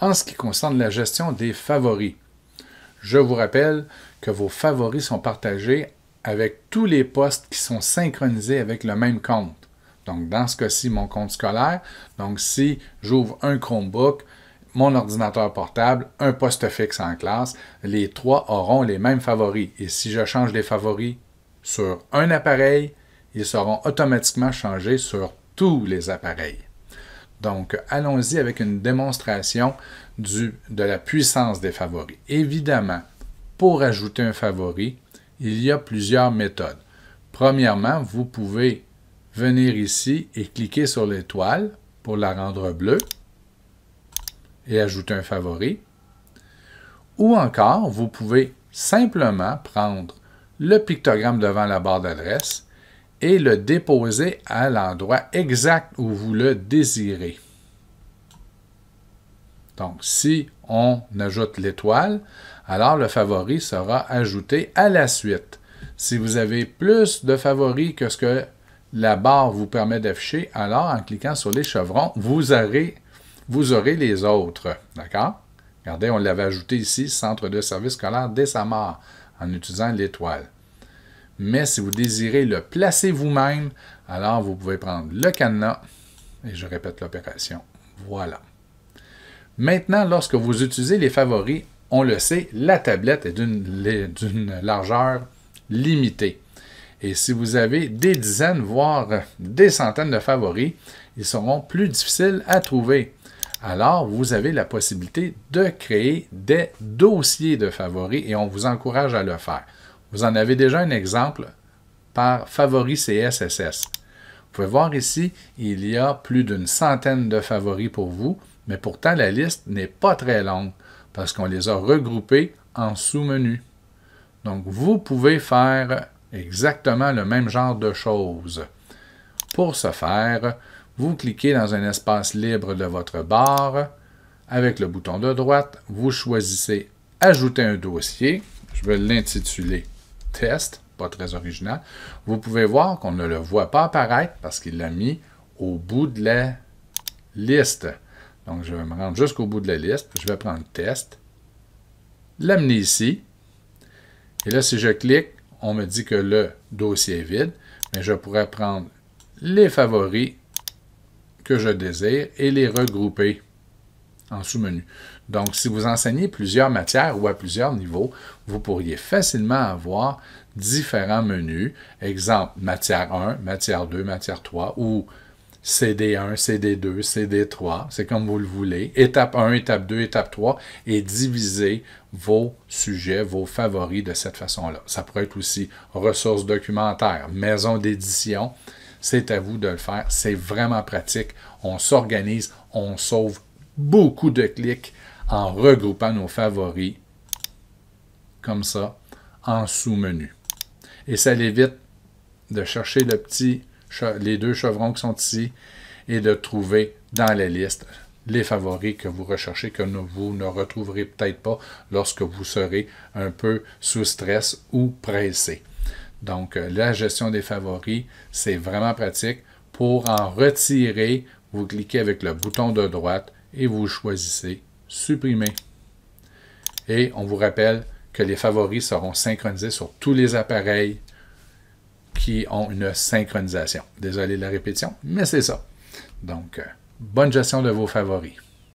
en ce qui concerne la gestion des favoris. Je vous rappelle que vos favoris sont partagés avec tous les postes qui sont synchronisés avec le même compte. Donc, dans ce cas-ci, mon compte scolaire. Donc, si j'ouvre un Chromebook, mon ordinateur portable, un poste fixe en classe, les trois auront les mêmes favoris. Et si je change les favoris sur un appareil, ils seront automatiquement changés sur tous les appareils. Donc, allons-y avec une démonstration de la puissance des favoris. Évidemment, pour ajouter un favori, il y a plusieurs méthodes. Premièrement, vous pouvez venir ici et cliquer sur l'étoile pour la rendre bleue et ajouter un favori. Ou encore, vous pouvez simplement prendre le pictogramme devant la barre d'adresse et le déposer à l'endroit exact où vous le désirez. Donc, si on ajoute l'étoile, alors le favori sera ajouté à la suite. Si vous avez plus de favoris que ce que la barre vous permet d'afficher, alors en cliquant sur les chevrons, vous aurez, vous aurez les autres. D'accord? Regardez, on l'avait ajouté ici, Centre de service scolaire dès sa mort, en utilisant l'étoile. Mais si vous désirez le placer vous-même, alors vous pouvez prendre le cadenas et je répète l'opération. Voilà. Maintenant, lorsque vous utilisez les favoris, on le sait, la tablette est d'une largeur limitée. Et si vous avez des dizaines, voire des centaines de favoris, ils seront plus difficiles à trouver. Alors, vous avez la possibilité de créer des dossiers de favoris et on vous encourage à le faire. Vous en avez déjà un exemple par favoris CSSS. Vous pouvez voir ici, il y a plus d'une centaine de favoris pour vous, mais pourtant la liste n'est pas très longue parce qu'on les a regroupés en sous-menus. Donc, vous pouvez faire exactement le même genre de choses. Pour ce faire, vous cliquez dans un espace libre de votre barre. Avec le bouton de droite, vous choisissez Ajouter un dossier. Je vais l'intituler test, pas très original, vous pouvez voir qu'on ne le voit pas apparaître parce qu'il l'a mis au bout de la liste. Donc, je vais me rendre jusqu'au bout de la liste. Je vais prendre test, l'amener ici. Et là, si je clique, on me dit que le dossier est vide. Mais je pourrais prendre les favoris que je désire et les regrouper en sous-menu. Donc, si vous enseignez plusieurs matières ou à plusieurs niveaux, vous pourriez facilement avoir différents menus. Exemple, matière 1, matière 2, matière 3 ou CD1, CD2, CD3, c'est comme vous le voulez. Étape 1, étape 2, étape 3 et diviser vos sujets, vos favoris de cette façon-là. Ça pourrait être aussi ressources documentaires, maison d'édition. C'est à vous de le faire. C'est vraiment pratique. On s'organise, on sauve beaucoup de clics en regroupant nos favoris comme ça en sous-menu. Et ça évite de chercher le petit, les deux chevrons qui sont ici et de trouver dans la liste les favoris que vous recherchez, que vous ne retrouverez peut-être pas lorsque vous serez un peu sous stress ou pressé. Donc, euh, la gestion des favoris, c'est vraiment pratique. Pour en retirer, vous cliquez avec le bouton de droite et vous choisissez supprimer. Et on vous rappelle que les favoris seront synchronisés sur tous les appareils qui ont une synchronisation. Désolé de la répétition, mais c'est ça. Donc, euh, bonne gestion de vos favoris.